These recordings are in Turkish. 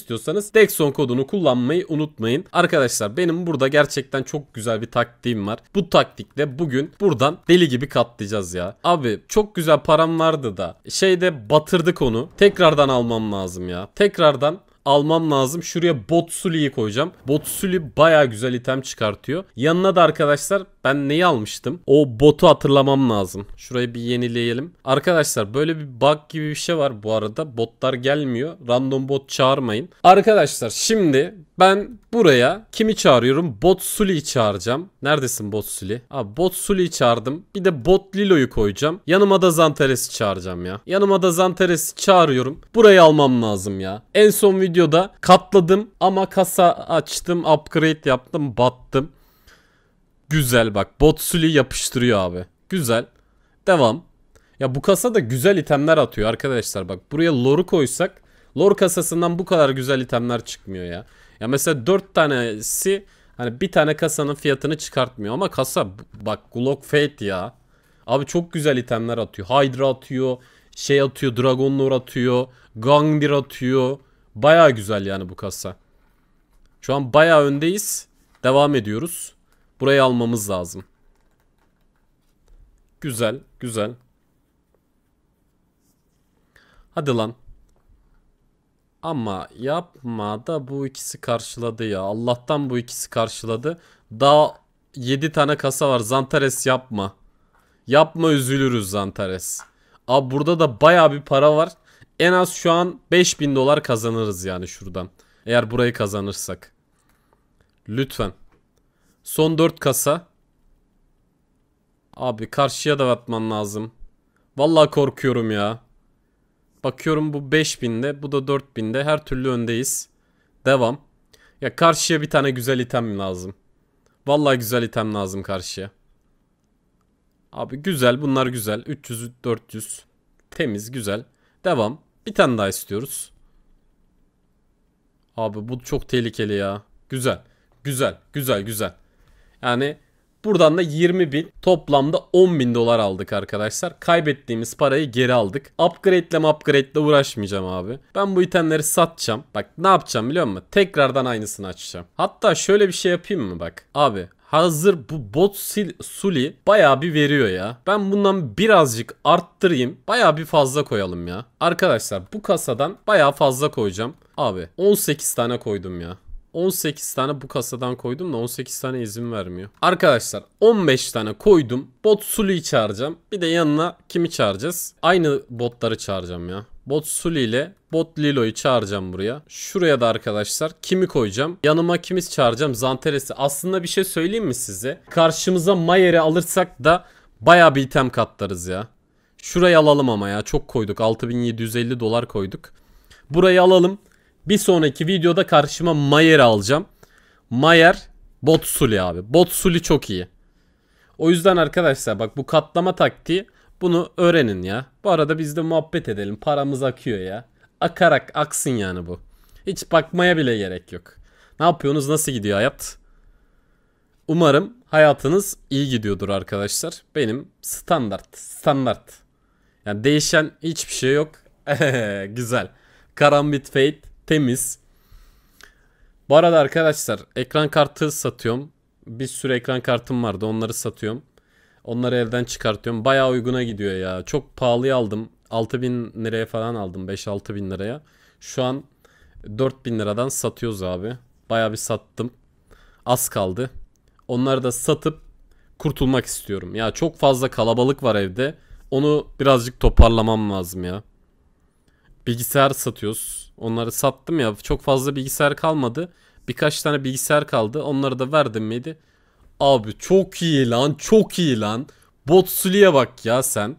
istiyorsanız Dexon kodunu kullanmayı unutmayın. Arkadaşlar benim burada gerçekten çok güzel bir taktiğim var. Bu taktikle bugün buradan deli gibi katlayacağız ya. Abi çok güzel param vardı da şeyde batırdık onu. Tekrardan almam lazım ya. Tekrardan almam lazım. Şuraya Botsuli'yi koyacağım. Botsuli baya güzel item çıkartıyor. Yanına da arkadaşlar ben neyi almıştım? O botu hatırlamam lazım. Şurayı bir yenileyelim. Arkadaşlar böyle bir bug gibi bir şey var bu arada. Botlar gelmiyor. Random bot çağırmayın. Arkadaşlar şimdi ben buraya kimi çağırıyorum? Bot Suli'yi çağıracağım. Neredesin Bot Suli? Abi Bot Suli'yi çağırdım. Bir de Bot Lilo'yu koyacağım. Yanıma da Zanteres'i çağıracağım ya. Yanıma da Zanteres'i çağırıyorum. Burayı almam lazım ya. En son videoda katladım ama kasa açtım. Upgrade yaptım. Battım. Güzel bak. Bot Suli yapıştırıyor abi. Güzel. Devam. Ya bu kasa da güzel itemler atıyor arkadaşlar. Bak buraya lore'u koysak lore kasasından bu kadar güzel itemler çıkmıyor ya. Ya mesela 4 tanesi hani bir tane kasanın fiyatını çıkartmıyor ama kasa bak Glock Fate ya. Abi çok güzel itemler atıyor. Hydra atıyor, şey atıyor, Dragon Lord atıyor, Gangbir atıyor. Baya güzel yani bu kasa. Şu an baya öndeyiz. Devam ediyoruz. Burayı almamız lazım. Güzel, güzel. Hadi lan. Ama yapma da bu ikisi karşıladı ya. Allah'tan bu ikisi karşıladı. Daha 7 tane kasa var. Zantares yapma. Yapma üzülürüz Zantares. Abi burada da baya bir para var. En az şu an 5000 dolar kazanırız yani şuradan. Eğer burayı kazanırsak. Lütfen. Son 4 kasa. Abi karşıya da atman lazım. Vallahi korkuyorum ya. Bakıyorum bu 5000'de bu da 4000'de her türlü öndeyiz. Devam. Ya karşıya bir tane güzel item lazım. Vallahi güzel item lazım karşıya. Abi güzel bunlar güzel. 300 400 temiz güzel. Devam. Bir tane daha istiyoruz. Abi bu çok tehlikeli ya. Güzel. Güzel. Güzel güzel. Yani Buradan da 20 bin toplamda 10 bin dolar aldık arkadaşlar. Kaybettiğimiz parayı geri aldık. upgrade upgrade'le uğraşmayacağım abi. Ben bu itemleri satacağım. Bak ne yapacağım biliyor musun? Tekrardan aynısını açacağım. Hatta şöyle bir şey yapayım mı bak. Abi hazır bu bot sil, suli baya bir veriyor ya. Ben bundan birazcık arttırayım. Baya bir fazla koyalım ya. Arkadaşlar bu kasadan baya fazla koyacağım. Abi 18 tane koydum ya. 18 tane bu kasadan koydum da 18 tane izin vermiyor. Arkadaşlar 15 tane koydum. Bot Suli'yi çağıracağım. Bir de yanına kimi çağıracağız? Aynı botları çağıracağım ya. Bot Suli ile Bot Lilo'yu çağıracağım buraya. Şuraya da arkadaşlar kimi koyacağım? Yanıma kimiz çağıracağım? Zanteres'i. Aslında bir şey söyleyeyim mi size? Karşımıza Mayer'i alırsak da baya bir item katlarız ya. Şurayı alalım ama ya. Çok koyduk. 6750 dolar koyduk. Burayı alalım. Bir sonraki videoda karşıma Mayer alacağım. Mayer Botsuli abi. Botsuli çok iyi. O yüzden arkadaşlar bak bu katlama taktiği bunu öğrenin ya. Bu arada biz de muhabbet edelim. Paramız akıyor ya. Akarak aksın yani bu. Hiç bakmaya bile gerek yok. Ne yapıyorsunuz? Nasıl gidiyor hayat? Umarım hayatınız iyi gidiyordur arkadaşlar. Benim standart, standart. Yani değişen hiçbir şey yok. Güzel. Karambit Fate temiz. Bu arada arkadaşlar ekran kartı satıyorum. Bir sürü ekran kartım vardı onları satıyorum. Onları evden çıkartıyorum. Baya uyguna gidiyor ya. Çok pahalı aldım. 6000 liraya falan aldım. 5-6 bin liraya. Şu an 4000 liradan satıyoruz abi. Baya bir sattım. Az kaldı. Onları da satıp kurtulmak istiyorum. Ya çok fazla kalabalık var evde. Onu birazcık toparlamam lazım ya bilgisayar satıyoruz. Onları sattım ya çok fazla bilgisayar kalmadı. Birkaç tane bilgisayar kaldı. Onları da verdim miydi? Abi çok iyi lan çok iyi lan. Botsuli'ye bak ya sen.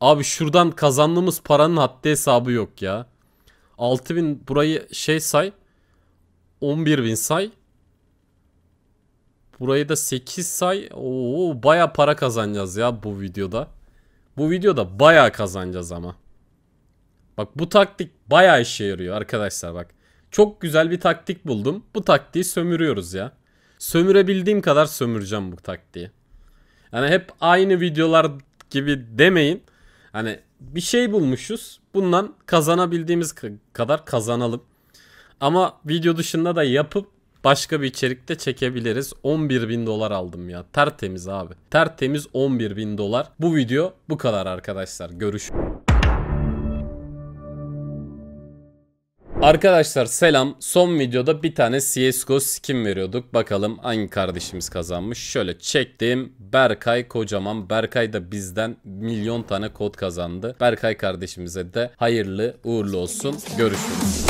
Abi şuradan kazandığımız paranın haddi hesabı yok ya. 6000 burayı şey say. 11000 say. Burayı da 8 say. Oo baya para kazanacağız ya bu videoda. Bu videoda baya kazanacağız ama. Bak bu taktik bayağı işe yarıyor arkadaşlar bak. Çok güzel bir taktik buldum. Bu taktiği sömürüyoruz ya. Sömürebildiğim kadar sömüreceğim bu taktiği. Yani hep aynı videolar gibi demeyin. Hani bir şey bulmuşuz. Bundan kazanabildiğimiz kadar kazanalım. Ama video dışında da yapıp başka bir içerikte çekebiliriz. 11 bin dolar aldım ya. Tertemiz abi. Tertemiz 11 bin dolar. Bu video bu kadar arkadaşlar. Görüşürüz. Arkadaşlar selam. Son videoda bir tane CSGO skin veriyorduk. Bakalım hangi kardeşimiz kazanmış. Şöyle çektim. Berkay kocaman. Berkay da bizden milyon tane kod kazandı. Berkay kardeşimize de hayırlı uğurlu olsun. Görüşürüz.